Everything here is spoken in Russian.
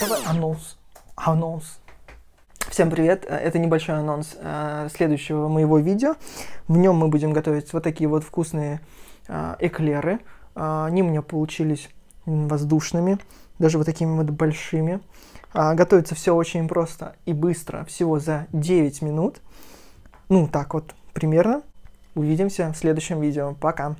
Давай анонс. Анонс. Всем привет, э, это небольшой анонс э, следующего моего видео. В нем мы будем готовить вот такие вот вкусные э, эклеры. Они у меня получились воздушными, даже вот такими вот большими. Готовится все очень просто и быстро, всего за 9 минут. Ну, так вот примерно. Увидимся в следующем видео. Пока!